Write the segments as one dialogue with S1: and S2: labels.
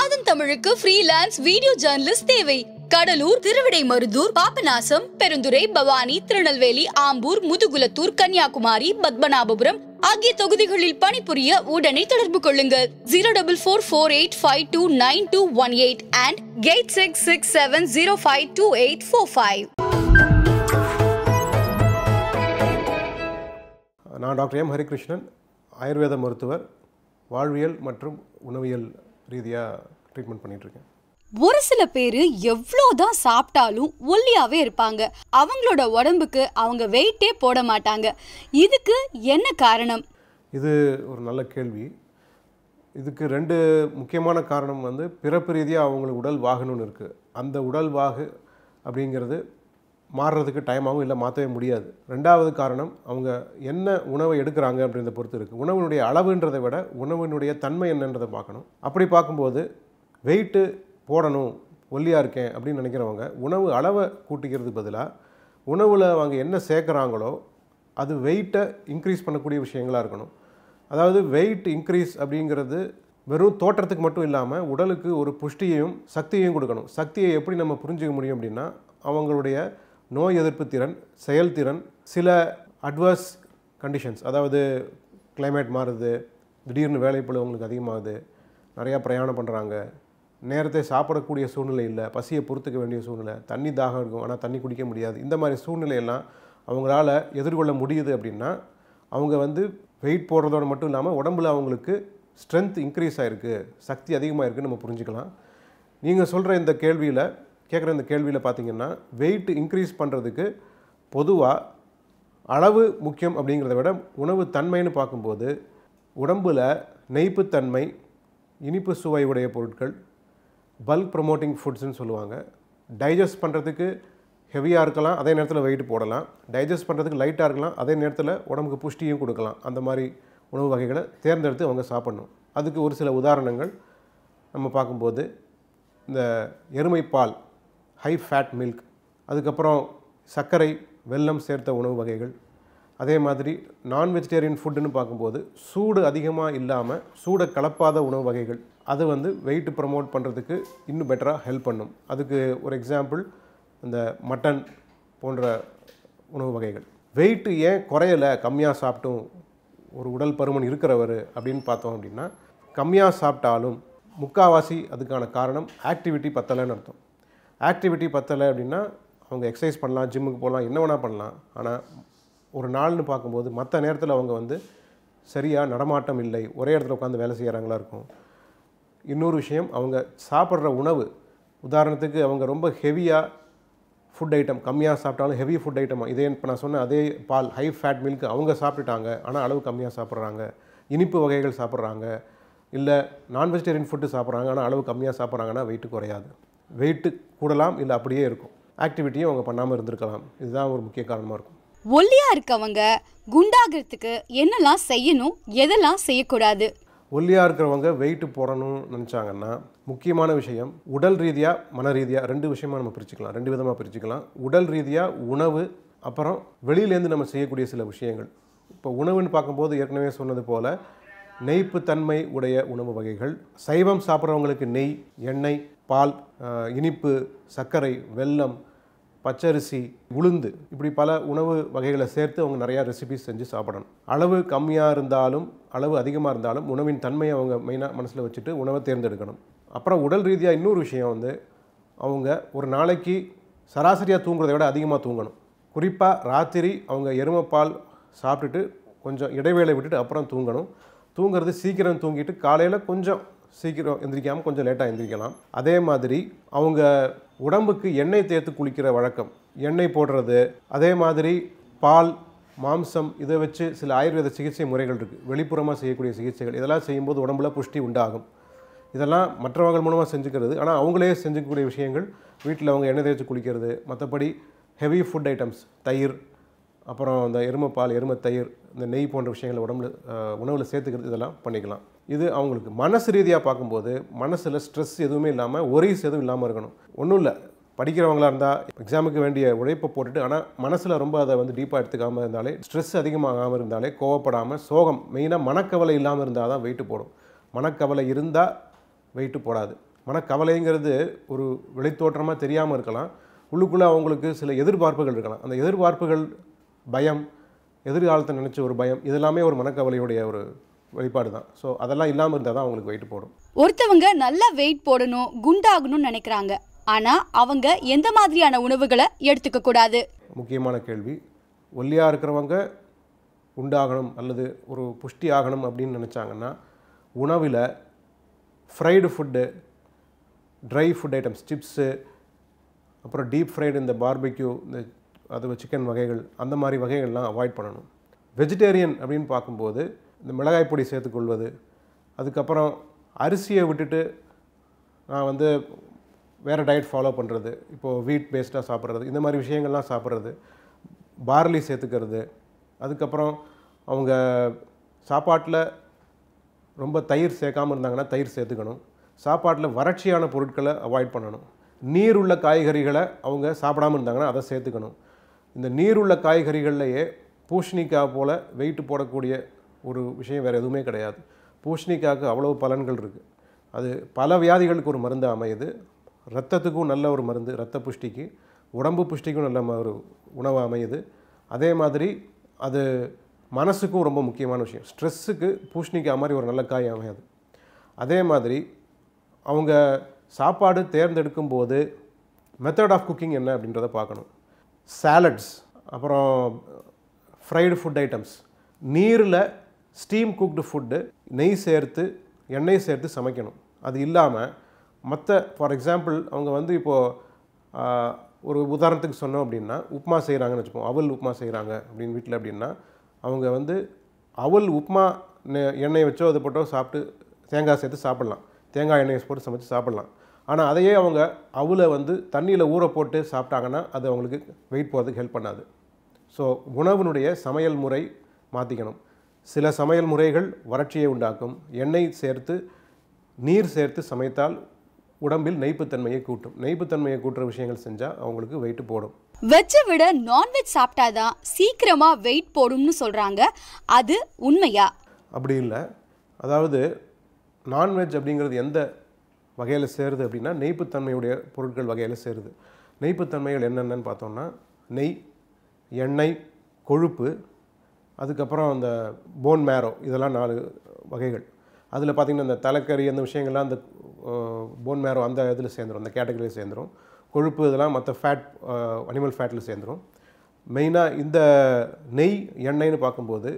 S1: ஆதன் தமிழுக்கு freelance video journalist தேவை கடலூர் திருவிடை மருதூர் பாபநாசம் பெருந்துரை பவானி திருநெல்வேலி ஆம்பூர் முதுகுலத்தூர் கன்னியாகுமரி பத்மநாபபுரம் ஆகிய தொகுதிகளில் பணிபுரிய உடனே தொடர்பு கொள்ளுங்கள் zero double four four eight five two nine two one eight and கேட் six six seven zero five two eight four five
S2: நான் டாக்டர் எம் ஹரிகிருஷ்ணன் ஆயுர்வேத மருத்துவர் வாழ்வியல் மற்றும் உணவியல் ரீதியாக ட்ரீட்மெண்ட் பண்ணிகிட்ருக்கேன்
S1: ஒரு சில பேர் எவ்வளோதான் சாப்பிட்டாலும் ஒல்லியாகவே இருப்பாங்க அவங்களோட உடம்புக்கு அவங்க வெயிட்டே போட மாட்டாங்க இதுக்கு என்ன காரணம்
S2: இது ஒரு நல்ல கேள்வி இதுக்கு ரெண்டு முக்கியமான காரணம் வந்து பிறப்பு ரீதியாக அவங்களுக்கு உடல் வாகனம்னு இருக்குது அந்த உடல் வாகு அப்படிங்கிறது மாறுறதுக்கு டைம் ஆகும் இல்லை மாற்றவே முடியாது ரெண்டாவது காரணம் அவங்க என்ன உணவை எடுக்கிறாங்க அப்படின்றத பொறுத்து இருக்குது உணவினுடைய அளவுன்றதை விட உணவினுடைய தன்மை என்னன்றதை பார்க்கணும் அப்படி பார்க்கும்போது வெயிட்டு போடணும் ஒல்லியாக இருக்கேன் அப்படின்னு நினைக்கிறவங்க உணவு அளவை கூட்டிக்கிறது பதிலாக உணவில் அவங்க என்ன சேர்க்குறாங்களோ அது வெயிட்டை இன்க்ரீஸ் பண்ணக்கூடிய விஷயங்களாக இருக்கணும் அதாவது வெயிட் இன்க்ரீஸ் அப்படிங்கிறது வெறும் தோற்றத்துக்கு மட்டும் இல்லாமல் உடலுக்கு ஒரு புஷ்டியையும் சக்தியையும் கொடுக்கணும் சக்தியை எப்படி நம்ம புரிஞ்சிக்க முடியும் அப்படின்னா அவங்களுடைய நோய் எதிர்ப்பு திறன் செயல்திறன் சில அட்வர்ஸ் கண்டிஷன்ஸ் அதாவது கிளைமேட் மாறுது திடீர்னு வேலைப்பளு அவங்களுக்கு அதிகமாகுது நிறையா பிரயாணம் பண்ணுறாங்க நேரத்தை சாப்பிடக்கூடிய சூழ்நிலை இல்லை பசியை பொறுத்துக்க வேண்டிய சூழ்நிலை தண்ணி தாகம் இருக்கும் ஆனால் தண்ணி குடிக்க முடியாது இந்த மாதிரி சூழ்நிலையெல்லாம் அவங்களால எதிர்கொள்ள முடியுது அப்படின்னா அவங்க வந்து வெயிட் போடுறதோடு மட்டும் இல்லாமல் உடம்புல அவங்களுக்கு ஸ்ட்ரென்த் இன்க்ரீஸ் ஆகிருக்கு சக்தி அதிகமாக இருக்குதுன்னு நம்ம புரிஞ்சுக்கலாம் நீங்கள் சொல்கிற இந்த கேள்வியில் கேட்குற இந்த கேள்வியில் பார்த்திங்கன்னா வெயிட் இன்க்ரீஸ் பண்ணுறதுக்கு பொதுவாக அளவு முக்கியம் அப்படிங்கிறத விட உணவு தன்மைன்னு பார்க்கும்போது உடம்பில் நெய்ப்புத்தன்மை இனிப்பு சுவை உடைய பொருட்கள் பல்க் ப்ரொமோட்டிங் ஃபுட்ஸ்ன்னு சொல்லுவாங்க டைஜஸ்ட் பண்ணுறதுக்கு ஹெவியாக இருக்கலாம் அதே நேரத்தில் வெயிட் போடலாம் டைஜஸ்ட் பண்ணுறதுக்கு லைட்டாக இருக்கலாம் அதே நேரத்தில் உடம்புக்கு புஷ்டியும் கொடுக்கலாம் அந்த மாதிரி உணவு வகைகளை தேர்ந்தெடுத்து அவங்க சாப்பிட்ணும் அதுக்கு ஒரு சில உதாரணங்கள் நம்ம பார்க்கும்போது இந்த எருமைப்பால் ஹை ஃபேட் மில்க் அதுக்கப்புறம் சர்க்கரை வெல்லம் சேர்த்த உணவு வகைகள் அதே மாதிரி நான் வெஜிடேரியன் ஃபுட்டுன்னு பார்க்கும்போது சூடு அதிகமாக இல்லாமல் சூடை கலப்பாத உணவு வகைகள் அது வந்து வெயிட் ப்ரமோட் பண்ணுறதுக்கு இன்னும் பெட்டராக ஹெல்ப் பண்ணும் அதுக்கு ஒரு எக்ஸாம்பிள் இந்த மட்டன் போன்ற உணவு வகைகள் வெயிட்டு ஏன் குறையலை கம்மியாக சாப்பிட்டும் ஒரு உடல் பருமன் இருக்கிறவர் அப்படின்னு பார்த்தோம் அப்படின்னா கம்மியாக சாப்பிட்டாலும் முக்காவாசி அதுக்கான காரணம் ஆக்டிவிட்டி பத்தலைன்னு அர்த்தம் ஆக்டிவிட்டி பத்தலை அப்படின்னா அவங்க எக்ஸசைஸ் பண்ணலாம் ஜிம்முக்கு போகலாம் என்ன வேணால் பண்ணலாம் ஆனால் ஒரு நாள்னு பார்க்கும்போது மற்ற நேரத்தில் அவங்க வந்து சரியாக நடமாட்டம் இல்லை ஒரே இடத்துல உட்காந்து வேலை செய்கிறாங்களா இருக்கும் இன்னொரு விஷயம் அவங்க சாப்பிட்ற உணவு உதாரணத்துக்கு அவங்க ரொம்ப ஹெவியாக ஃபுட் ஐட்டம் கம்மியாக சாப்பிட்டாலும் ஹெவி ஃபுட் ஐட்டம் இதே இப்போ நான் சொன்னேன் அதே பால் ஹை ஃபேட் மில்க் அவங்க சாப்பிட்டுட்டாங்க ஆனால் அளவு கம்மியாக சாப்பிட்றாங்க இனிப்பு வகைகள் சாப்பிட்றாங்க இல்லை நான் வெஜிடேரியன் ஃபுட்டு சாப்பிட்றாங்க ஆனால் அளவு கம்மியாக சாப்பிட்றாங்கன்னா வெயிட்டு குறையாது வெயிட்டு கூடலாம் இல்லை அப்படியே இருக்கும் ஆக்டிவிட்டியும் அவங்க பண்ணாமல் இருந்திருக்கலாம் இதுதான் ஒரு முக்கிய காரணமாக இருக்கும்
S1: ஒல்லியாக இருக்கவங்க குண்டாகிறதுக்கு என்னெல்லாம் செய்யணும் எதெல்லாம் செய்யக்கூடாது
S2: ஒல்லியாக இருக்கிறவங்க வெயிட்டு போடணும்னு நினச்சாங்கன்னா முக்கியமான விஷயம் உடல் ரீதியாக மன ரீதியாக ரெண்டு விஷயமா நம்ம பிரிச்சுக்கலாம் ரெண்டு விதமாக பிரிச்சுக்கலாம் உடல் ரீதியாக உணவு அப்புறம் வெளியிலேருந்து நம்ம செய்யக்கூடிய சில விஷயங்கள் இப்போ உணவுன்னு பார்க்கும்போது ஏற்கனவே சொன்னது போல் நெய்ப்பு தன்மை உடைய உணவு வகைகள் சைவம் சாப்பிட்றவங்களுக்கு நெய் எண்ணெய் பால் இனிப்பு சர்க்கரை வெல்லம் பச்சரிசி உளுந்து இப்படி பல உணவு வகைகளை சேர்த்து அவங்க நிறையா ரெசிபிஸ் செஞ்சு சாப்பிடணும் அளவு கம்மியாக இருந்தாலும் அளவு அதிகமாக இருந்தாலும் உணவின் தன்மையை அவங்க மெயினாக மனசில் வச்சுட்டு உணவை தேர்ந்தெடுக்கணும் அப்புறம் உடல் ரீதியாக இன்னொரு விஷயம் வந்து அவங்க ஒரு நாளைக்கு சராசரியாக தூங்குறதை விட அதிகமாக தூங்கணும் குறிப்பாக ராத்திரி அவங்க எருமைப்பால் சாப்பிட்டுட்டு கொஞ்சம் இடைவேளை விட்டுட்டு அப்புறம் தூங்கணும் தூங்கிறது சீக்கிரம் தூங்கிட்டு காலையில் கொஞ்சம் சீக்கிரம் எந்திரிக்காமல் கொஞ்சம் லேட்டாக எந்திரிக்கலாம் அதே மாதிரி அவங்க உடம்புக்கு எண்ணெய் தேர்த்து குளிக்கிற வழக்கம் எண்ணெய் போடுறது அதே மாதிரி பால் மாம்சம் இதை வச்சு சில ஆயுர்வேத சிகிச்சை முறைகள் இருக்குது வெளிப்புறமாக செய்யக்கூடிய சிகிச்சைகள் இதெல்லாம் செய்யும்போது உடம்புல புஷ்டி உண்டாகும் இதெல்லாம் மற்றவர்கள் மூலமாக செஞ்சுக்கிறது ஆனால் அவங்களே செஞ்சுக்கக்கூடிய விஷயங்கள் வீட்டில் அவங்க எண்ணெய் தேய்ச்சி குளிக்கிறது மற்றபடி ஹெவி ஃபுட் ஐட்டம்ஸ் தயிர் அப்புறம் இந்த எருமை பால் எருமை தயிர் இந்த நெய் போன்ற விஷயங்களை உடம்புல உணவில் சேர்த்துக்கிறது இதெல்லாம் பண்ணிக்கலாம் இது அவங்களுக்கு மனசு ரீதியாக பார்க்கும்போது மனசில் ஸ்ட்ரெஸ் எதுவுமே இல்லாமல் ஒரேஸ் எதுவும் இல்லாமல் இருக்கணும் ஒன்றும் இல்லை படிக்கிறவங்களாக இருந்தால் எக்ஸாமுக்கு வேண்டிய உழைப்பை போட்டுட்டு ஆனால் மனசில் ரொம்ப அதை வந்து டீப்பாக எடுத்துக்காமல் இருந்தாலே ஸ்ட்ரெஸ் அதிகமாகாமல் இருந்தாலே கோவப்படாமல் சோகம் மெயினாக மனக்கவலை இல்லாமல் இருந்தால் தான் வெயிட்டு போடும் மனக்கவலை இருந்தால் வெயிட்டு போடாது மனக்கவலைங்கிறது ஒரு வெளித்தோற்றமாக தெரியாமல் இருக்கலாம் உள்ளுக்குள்ளே அவங்களுக்கு சில எதிர்பார்ப்புகள் இருக்கலாம் அந்த எதிர்பார்ப்புகள் பயம் எதிர்காலத்தை நினச்ச ஒரு பயம் இதெல்லாமே ஒரு மனக்கவலையுடைய ஒரு வெளிப்பாடு தான் ஸோ அதெல்லாம் இல்லாமல் இருந்தால் தான் அவங்களுக்கு வெயிட் போடும்
S1: ஒருத்தவங்க நல்லா வெயிட் போடணும் குண்டாகணும்னு நினைக்கிறாங்க ஆனால் அவங்க எந்த மாதிரியான உணவுகளை எடுத்துக்க கூடாது
S2: முக்கியமான கேள்வி ஒல்லியாக இருக்கிறவங்க உண்டாகணும் அல்லது ஒரு புஷ்டி ஆகணும் அப்படின்னு நினச்சாங்கன்னா உணவில் fried food dry food items chips அப்புறம் டீப் ஃப்ரைடு இந்த பார்பிக்யூ இந்த அது சிக்கன் வகைகள் அந்த மாதிரி வகைகள்லாம் அவாய்ட் பண்ணணும் வெஜிடேரியன் அப்படின்னு பார்க்கும்போது இந்த மிளகாய் பொடி சேர்த்துக்கொள்வது அதுக்கப்புறம் அரிசியை விட்டுட்டு நான் வந்து வேறு டயட் ஃபாலோ பண்ணுறது இப்போது வீட் பேஸ்டாக சாப்பிட்றது இந்த மாதிரி விஷயங்கள்லாம் சாப்பிட்றது பார்லி சேர்த்துக்கிறது அதுக்கப்புறம் அவங்க சாப்பாட்டில் ரொம்ப தயிர் சேர்க்காமல் இருந்தாங்கன்னா தயிர் சேர்த்துக்கணும் சாப்பாட்டில் வறட்சியான பொருட்களை அவாய்ட் பண்ணணும் நீர் உள்ள காய்கறிகளை அவங்க சாப்பிடாமல் இருந்தாங்கன்னா அதை சேர்த்துக்கணும் இந்த நீருள்ள காய்கறிகள்லையே பூஷணிக்காய் போல் வெயிட் போடக்கூடிய ஒரு விஷயம் வேறு எதுவுமே கிடையாது பூஷணிக்காய்க்கு அவ்வளோ பலன்கள் இருக்குது அது பல வியாதிகளுக்கு ஒரு மருந்து அமையுது ரத்தத்துக்கும் நல்ல ஒரு மருந்து ரத்த புஷ்டிக்கு உடம்பு புஷ்டிக்கும் நல்ல ஒரு உணவு அமையுது அதே மாதிரி அது மனசுக்கும் ரொம்ப முக்கியமான விஷயம் ஸ்ட்ரெஸ்ஸுக்கு பூஷணிக்காய் மாதிரி ஒரு நல்ல காய் அமையாது அதே மாதிரி அவங்க சாப்பாடு தேர்ந்தெடுக்கும்போது மெத்தட் ஆஃப் குக்கிங் என்ன அப்படின்றத பார்க்கணும் சேலட்ஸ் அப்புறம் ஃப்ரைடு ஃபுட் ஐட்டம்ஸ் நீரில் ஸ்டீம் குக்டு ஃபுட்டு நெய் சேர்த்து எண்ணெய் சேர்த்து சமைக்கணும் அது இல்லாமல் மற்ற ஃபார் எக்ஸாம்பிள் அவங்க வந்து இப்போது ஒரு உதாரணத்துக்கு சொன்னோம் அப்படின்னா உப்புமா செய்கிறாங்கன்னு வச்சுப்போம் அவல் உப்புமா செய்கிறாங்க அப்படின்னு வீட்டில் அப்படின்னா அவங்க வந்து அவல் உப்புமா எண்ணெய் வச்சோ அது போட்டோ சாப்பிட்டு தேங்காய் சேர்த்து சாப்பிட்லாம் தேங்காய் எண்ணெய் போட்டு சமைச்சு சாப்பிட்லாம் ஆனால் அதையே அவங்க அவளை வந்து தண்ணியில் ஊற போட்டு சாப்பிட்டாங்கன்னா அது அவங்களுக்கு வெயிட் போகிறதுக்கு ஹெல்ப் பண்ணாது ஸோ உணவினுடைய சமையல் முறை மாற்றிக்கணும் சில சமையல் முறைகள் வறட்சியை உண்டாக்கும் எண்ணெய் சேர்த்து நீர் சேர்த்து சமைத்தால் உடம்பில் நெய்ப்புத்தன்மையை கூட்டும் நெய்ப்புத்தன்மையை கூட்டுற விஷயங்கள் செஞ்சால் அவங்களுக்கு வெயிட் போடும்
S1: வெஜ்ஜை விட நான்வெஜ் சாப்பிட்டாதான் சீக்கிரமாக வெயிட் போடும்னு சொல்கிறாங்க அது உண்மையா
S2: அப்படி இல்லை அதாவது நான்வெஜ் அப்படிங்கிறது எந்த வகையில் சேருது அப்படின்னா நெய்ப்புத்தன்மையுடைய பொருட்கள் வகையில் சேருது நெய்ப்புத்தன்மைகள் என்னென்னு பார்த்தோம்னா நெய் எண்ணெய் கொழுப்பு அதுக்கப்புறம் அந்த போன் மேரோ இதெல்லாம் நாலு வகைகள் அதில் பார்த்திங்கன்னா அந்த தலைக்கறி அந்த விஷயங்கள்லாம் அந்த போன் மேரோ அந்த இதில் சேர்ந்துடும் அந்த கேட்டகரியில் சேர்ந்துடும் கொழுப்பு இதெல்லாம் மற்ற ஃபேட் அனிமல் ஃபேட்டில் சேர்ந்துடும் மெயினாக இந்த நெய் எண்ணெய்னு பார்க்கும்போது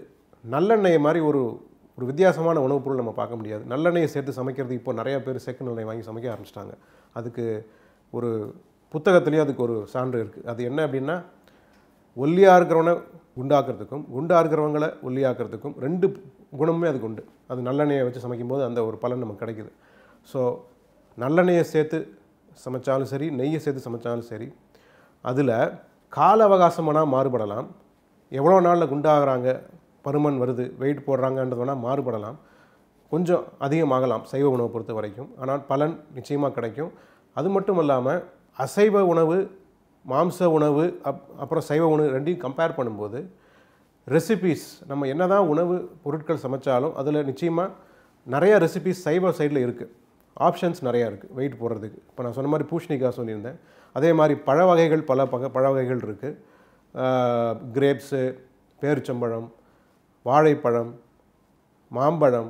S2: நல்லெண்ணெய் மாதிரி ஒரு ஒரு வித்தியாசமான உணவுப் பொருள் நம்ம பார்க்க முடியாது நல்லெண்ணெயை சேர்த்து சமைக்கிறது இப்போ நிறையா பேர் செக்கு நல்லெண்ணெய் வாங்கி சமைக்க ஆரம்பிச்சிட்டாங்க அதுக்கு ஒரு புத்தகத்துலேயும் அதுக்கு ஒரு சான்று இருக்குது அது என்ன அப்படின்னா ஒல்லியாக இருக்கிறவனை குண்டாக்குறதுக்கும் குண்டாக இருக்கிறவங்களை ஒல்லியாக்குறதுக்கும் ரெண்டு குணமுமே அதுக்கு உண்டு அது நல்லெண்ணெயை வச்சு சமைக்கும் போது அந்த ஒரு பலன் நமக்கு கிடைக்கிது ஸோ நல்லெண்ணெயை சேர்த்து சமைச்சாலும் சரி நெய்யை சேர்த்து சமைச்சாலும் சரி அதில் கால அவகாசமானால் மாறுபடலாம் எவ்வளோ நாளில் குண்டாகிறாங்க பருமன் வருது வெயிட் போடுறாங்கன்றதுனா மாறுபடலாம் கொஞ்சம் அதிகமாகலாம் சைவ உணவை பொறுத்த வரைக்கும் ஆனால் பலன் நிச்சயமாக கிடைக்கும் அது மட்டும் இல்லாமல் அசைவ உணவு மாம்ச உணவு அப் அப்புறம் சைவ உணவு ரெண்டையும் கம்பேர் பண்ணும்போது ரெசிபீஸ் நம்ம என்ன தான் உணவு பொருட்கள் சமைச்சாலும் அதில் நிச்சயமாக நிறையா ரெசிபீஸ் சைவ சைடில் இருக்குது ஆப்ஷன்ஸ் நிறையா இருக்குது வெயிட் போடுறதுக்கு இப்போ நான் சொன்ன மாதிரி பூஷ்ணிக்காய் சொல்லியிருந்தேன் அதே மாதிரி பழ வகைகள் பல பக பழ வகைகள் இருக்குது கிரேப்ஸு பேரிச்சம்பழம் வாழைப்பழம் மாம்பழம்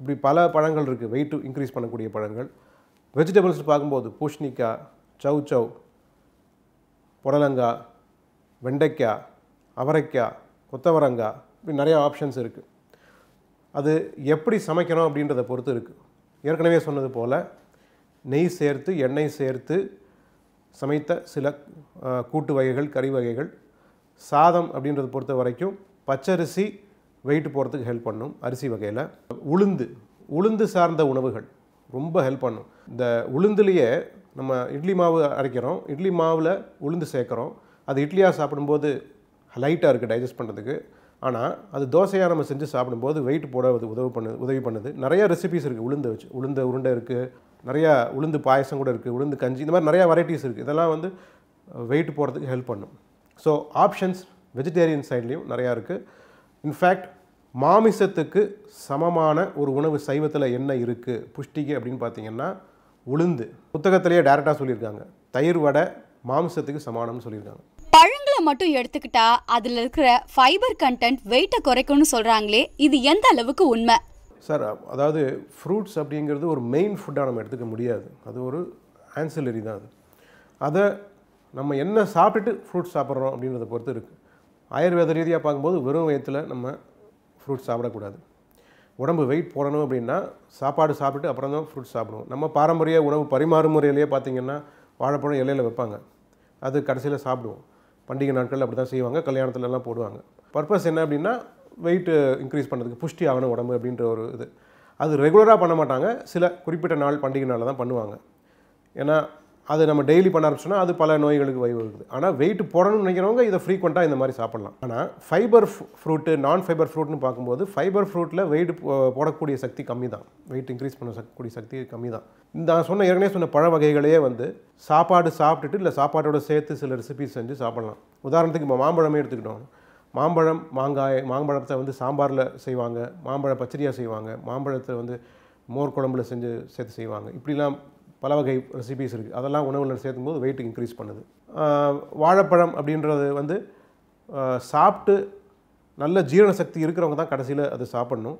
S2: இப்படி பல பழங்கள் இருக்குது வெயிட் இன்க்ரீஸ் பண்ணக்கூடிய பழங்கள் வெஜிடபிள்ஸ் பார்க்கும்போது பூஷ்ணிக்காய் சவ் சவ் புடலங்காய் வெண்டைக்காய் அவரைக்காய் கொத்தவரங்காய் இப்படி நிறையா ஆப்ஷன்ஸ் இருக்குது அது எப்படி சமைக்கணும் அப்படின்றத பொறுத்து இருக்குது ஏற்கனவே சொன்னது போல் நெய் சேர்த்து எண்ணெய் சேர்த்து சமைத்த சில கூட்டு வகைகள் கறி வகைகள் சாதம் அப்படின்றத பொறுத்த வரைக்கும் பச்சரிசி வெயிட் போகிறதுக்கு ஹெல்ப் பண்ணும் அரிசி வகையில் உளுந்து உளுந்து சார்ந்த உணவுகள் ரொம்ப ஹெல்ப் பண்ணும் இந்த உளுந்துலேயே நம்ம இட்லி மாவு அரைக்கிறோம் இட்லி மாவில் உளுந்து சேர்க்குறோம் அது இட்லியாக சாப்பிடும்போது லைட்டாக இருக்குது டைஜஸ்ட் பண்ணுறதுக்கு ஆனால் அது தோசையாக நம்ம செஞ்சு சாப்பிடும்போது வெயிட் போட அது உதவி பண்ணுது உதவி பண்ணுது நிறையா ரெசிபிஸ் இருக்குது உளுந்து வச்சு உளுந்த உருண்டை இருக்குது நிறையா உளுந்து பாயசம் கூட இருக்குது உளுந்து கஞ்சி இந்த மாதிரி நிறையா வெரைட்டிஸ் இருக்குது இதெல்லாம் வந்து வெயிட் போகிறதுக்கு ஹெல்ப் பண்ணும் ஸோ ஆப்ஷன்ஸ் வெஜிடேரியன் சைட்லேயும் நிறையா இருக்குது இன்ஃபேக்ட் மாமிசத்துக்கு சமமான ஒரு உணவு சைவத்தில் என்ன இருக்குது புஷ்டிக்கு அப்படின்னு பார்த்தீங்கன்னா உளுந்து புத்தகத்திலேயே டேரெக்டாக சொல்லியிருக்காங்க தயிர் வடை மாமிசத்துக்கு சமானம்னு சொல்லியிருக்காங்க
S1: பழங்களை மட்டும் எடுத்துக்கிட்டா அதில் இருக்கிற ஃபைபர் கண்டென்ட் வெயிட்டை குறைக்கும்னு சொல்கிறாங்களே இது எந்த அளவுக்கு உண்மை
S2: சார் அதாவது ஃப்ரூட்ஸ் அப்படிங்கிறது ஒரு மெயின் ஃபுட்டாக நம்ம எடுத்துக்க முடியாது அது ஒரு ஆன்சிலரி தான் அது அதை நம்ம என்ன சாப்பிட்டுட்டு ஃப்ரூட்ஸ் சாப்பிட்றோம் அப்படின்றத பொறுத்து இருக்குது ஆயுர்வேத ரீதியாக பார்க்கும்போது வெறும் வயத்தில் நம்ம ஃப்ரூட்ஸ் சாப்பிடக்கூடாது உடம்பு வெயிட் போடணும் அப்படின்னா சாப்பாடு சாப்பிட்டு அப்புறம் தான் ஃப்ரூட்ஸ் சாப்பிடுவோம் நம்ம பாரம்பரிய உணவு பரிமாறும் முறையிலேயே பார்த்திங்கன்னா வாழைப்பழம் இலையில் வைப்பாங்க அது கடைசியில் சாப்பிடுவோம் பண்டிகை நாட்கள் அப்படி தான் செய்வாங்க கல்யாணத்துலலாம் போடுவாங்க பர்பஸ் என்ன அப்படின்னா வெயிட்டு இன்க்ரீஸ் பண்ணுறதுக்கு புஷ்டி ஆகணும் உடம்பு அப்படின்ற ஒரு இது அது ரெகுலராக பண்ண மாட்டாங்க சில குறிப்பிட்ட நாள் பண்டிகை நாளில் தான் பண்ணுவாங்க ஏன்னா அது நம்ம டெய்லி பண்ண ஆரம்பிச்சோன்னா அது பல நோய்களுக்கு வைவகுது ஆனால் வெயிட் போடணும்னு நினைக்கிறவங்க இதை ஃப்ரீக்வெண்ட்டாக இந்த மாதிரி சாப்பிட்லாம் ஆனால் ஃபைபர் ஃப்ரூட்டு நான் ஃபைபர் ஃப்ரூட்னு பார்க்கும்போது ஃபைபர் ஃப்ரூட்டில் வெயிட் போடக்கூடிய சக்தி கம்மி தான் வெயிட் இன்க்ரீஸ் பண்ண சக்கூடிய சக்தி கம்மி தான் இந்த சொன்ன ஏற்கனவே சொன்ன பழ வகைகளையே வந்து சாப்பாடு சாப்பிட்டுட்டு இல்லை சாப்பாட்டோட சேர்த்து சில ரெசிபிஸ் செஞ்சு சாப்பிட்லாம் உதாரணத்துக்கு இப்போ மாம்பழமே எடுத்துக்கிட்டோம் மாம்பழம் மாங்காய் மாம்பழத்தை வந்து சாம்பாரில் செய்வாங்க மாம்பழ பச்சடியாக செய்வாங்க மாம்பழத்தை வந்து மோர் குழம்புல செஞ்சு சேர்த்து செய்வாங்க இப்படிலாம் பல வகை ரெசிபிஸ் இருக்குது அதெல்லாம் உணவில் சேர்த்தும் போது வெயிட் இன்க்ரீஸ் பண்ணுது வாழைப்பழம் அப்படின்றது வந்து சாப்பிட்டு நல்ல ஜீரண சக்தி இருக்கிறவங்க தான் கடைசியில் அது சாப்பிடணும்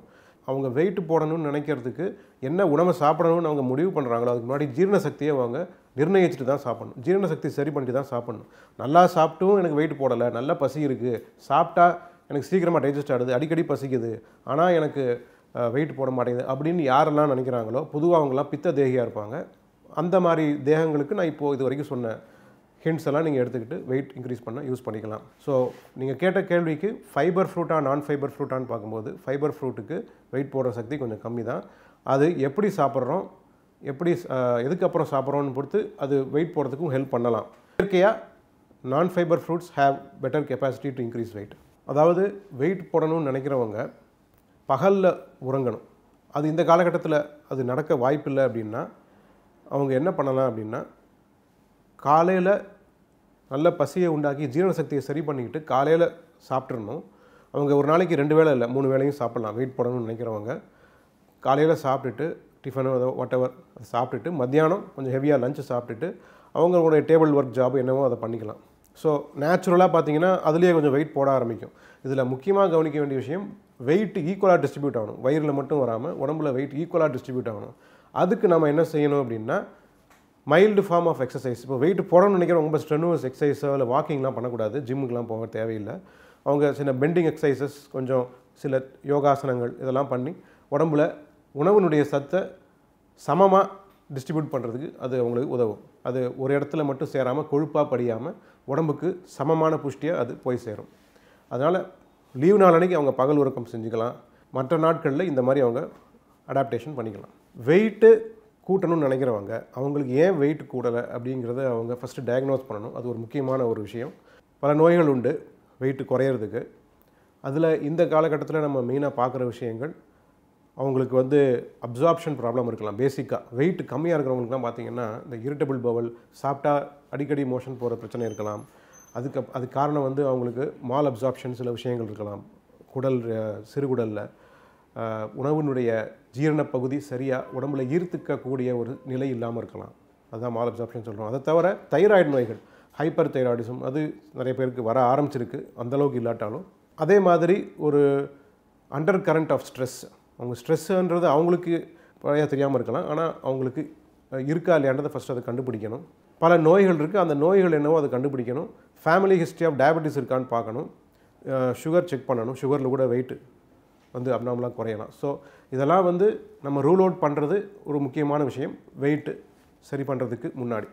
S2: அவங்க வெயிட் போடணும்னு நினைக்கிறதுக்கு என்ன உணவை சாப்பிடணும்னு அவங்க முடிவு பண்ணுறாங்களோ அதுக்கு முன்னாடி ஜீரண சக்தியை அவங்க நிர்ணயிச்சுட்டு தான் சாப்பிடணும் ஜீரண சக்தி சரி பண்ணிட்டு தான் சாப்பிடணும் நல்லா சாப்பிட்டும் எனக்கு வெயிட் போடலை நல்லா பசி இருக்குது சாப்பிட்டா எனக்கு சீக்கிரமாக டைஜஸ்ட் ஆகுது அடிக்கடி பசிக்குது ஆனால் எனக்கு வெயிட் போட மாட்டேங்குது அப்படின்னு யாரெல்லாம் நினைக்கிறாங்களோ பொதுவாக அவங்களாம் பித்த தேகியாக இருப்பாங்க அந்த மாதிரி தேகங்களுக்கு நான் இப்போது இது வரைக்கும் சொன்னேன் ஹிண்ட்ஸ் எல்லாம் நீங்கள் எடுத்துக்கிட்டு வெயிட் இன்க்ரீஸ் பண்ண யூஸ் பண்ணிக்கலாம் ஸோ நீங்கள் கேட்ட கேள்விக்கு ஃபைபர் ஃப்ரூட்டாக நான் ஃபைபர் ஃப்ரூட்டான்னு பார்க்கும்போது ஃபைபர் ஃப்ரூட்டுக்கு வெயிட் போடுற சக்தி கொஞ்சம் கம்மி தான் அது எப்படி சாப்பிட்றோம் எப்படி எதுக்கப்புறம் சாப்பிட்றோன்னு பொறுத்து அது வெயிட் போடுறதுக்கும் ஹெல்ப் பண்ணலாம் இயற்கையாக நான் fibre fruits have better capacity to increase weight அதாவது வெயிட் போடணும்னு நினைக்கிறவங்க பகலில் உறங்கணும் அது இந்த காலகட்டத்தில் அது நடக்க வாய்ப்பில்லை அப்படின்னா அவங்க என்ன பண்ணலாம் அப்படின்னா காலையில் நல்ல பசியை உண்டாக்கி ஜீரண சக்தியை சரி பண்ணிக்கிட்டு காலையில் சாப்பிட்றணும் அவங்க ஒரு நாளைக்கு ரெண்டு வேளை இல்லை மூணு வேளையும் சாப்பிட்லாம் வெயிட் போடணும்னு நினைக்கிறவங்க காலையில் சாப்பிட்டுட்டு டிஃபனு வாட் எவர் சாப்பிட்டுட்டு மத்தியானம் கொஞ்சம் ஹெவியாக லஞ்சு சாப்பிட்டுட்டு அவங்களுடைய டேபிள் ஒர்க் ஜாப் என்னவோ அதை பண்ணிக்கலாம் ஸோ நேச்சுரலாக பார்த்தீங்கன்னா அதுலேயே கொஞ்சம் வெயிட் போட ஆரம்பிக்கும் இதில் முக்கியமாக கவனிக்க வேண்டிய விஷயம் வெயிட் ஈக்குவலாக டிஸ்ட்ரிபியூட் ஆகணும் வயிறில் மட்டும் வராமல் உடம்புல வெயிட் ஈக்குவலாக டிஸ்ட்ரிபியூட் ஆகணும் அதுக்கு நம்ம என்ன செய்யணும் அப்படின்னா மைல்டு ஃபார்ம் ஆஃப் எக்ஸசைஸ் இப்போ வெயிட் போடணும்னு நினைக்கிறோம் ரொம்ப ஸ்ட்ரென்வஸ் எக்ஸசைஸோ இல்லை வாக்கிங்லாம் பண்ணக்கூடாது ஜிம்முக்கெலாம் போக தேவையில்லை அவங்க சில பெண்டிங் எக்ஸசைசஸ் கொஞ்சம் சில யோகாசனங்கள் இதெல்லாம் பண்ணி உடம்புல உணவினுடைய சத்தை சமமாக டிஸ்ட்ரிபியூட் பண்ணுறதுக்கு அது அவங்களுக்கு உதவும் அது ஒரு இடத்துல மட்டும் சேராமல் கொழுப்பாக படியாமல் உடம்புக்கு சமமான புஷ்டியாக அது போய் சேரும் அதனால் லீவு நாள் அன்றைக்கி அவங்க பகல் உறக்கம் செஞ்சுக்கலாம் மற்ற நாட்களில் இந்த மாதிரி அவங்க அடாப்டேஷன் பண்ணிக்கலாம் வெயிட்டு கூட்டணும்னு நினைக்கிறவங்க அவங்களுக்கு ஏன் வெயிட் கூடலை அப்படிங்கிறத அவங்க ஃபஸ்ட்டு டயக்னோஸ் பண்ணணும் அது ஒரு முக்கியமான ஒரு விஷயம் பல நோய்கள் உண்டு வெயிட் குறையிறதுக்கு அதில் இந்த காலகட்டத்தில் நம்ம மெயினாக பார்க்குற விஷயங்கள் அவங்களுக்கு வந்து அப்சார்ப்ஷன் ப்ராப்ளம் இருக்கலாம் பேசிக்காக வெயிட் கம்மியாக இருக்கிறவங்களுக்குலாம் பார்த்திங்கன்னா இந்த இரிட்டபிள் பவல் சாப்பிட்டா அடிக்கடி மோஷன் போகிற பிரச்சனை இருக்கலாம் அதுக்கு அது காரணம் வந்து அவங்களுக்கு மால் அப்சார்ப்ஷன் சில விஷயங்கள் இருக்கலாம் குடல் சிறுகுடலில் உணவினுடைய ஜீரண பகுதி சரியாக உடம்புல ஈர்த்துக்கக்கூடிய ஒரு நிலை இல்லாமல் இருக்கலாம் அதுதான் மால் அப்சாப்ஷன் சொல்கிறோம் அதை தவிர தைராய்டு நோய்கள் ஹைப்பர் தைராய்டிசம் அது நிறைய பேருக்கு வர ஆரம்பிச்சிருக்கு அந்தளவுக்கு இல்லாட்டாலும் அதே மாதிரி ஒரு அண்டர் கரண்ட் ஆஃப் ஸ்ட்ரெஸ் அவங்க ஸ்ட்ரெஸ்ஸுன்றது அவங்களுக்கு பழைய தெரியாமல் இருக்கலாம் ஆனால் அவங்களுக்கு இருக்கா இல்லையான்றதை ஃபஸ்ட்டு அதை கண்டுபிடிக்கணும் பல நோய்கள் இருக்குது அந்த நோய்கள் என்னவோ அதை கண்டுபிடிக்கணும் ஃபேமிலி ஹிஸ்ட்ரி ஆஃப் டயபெட்டிஸ் இருக்கான்னு பார்க்கணும் சுகர் செக் பண்ணணும் சுகரில் கூட வெயிட் வந்து அப்னாமலாக குறையலாம் ஸோ இதெல்லாம் வந்து நம்ம ரூல் அவுட் பண்ணுறது ஒரு முக்கியமான விஷயம் வெயிட்டு சரி பண்ணுறதுக்கு முன்னாடி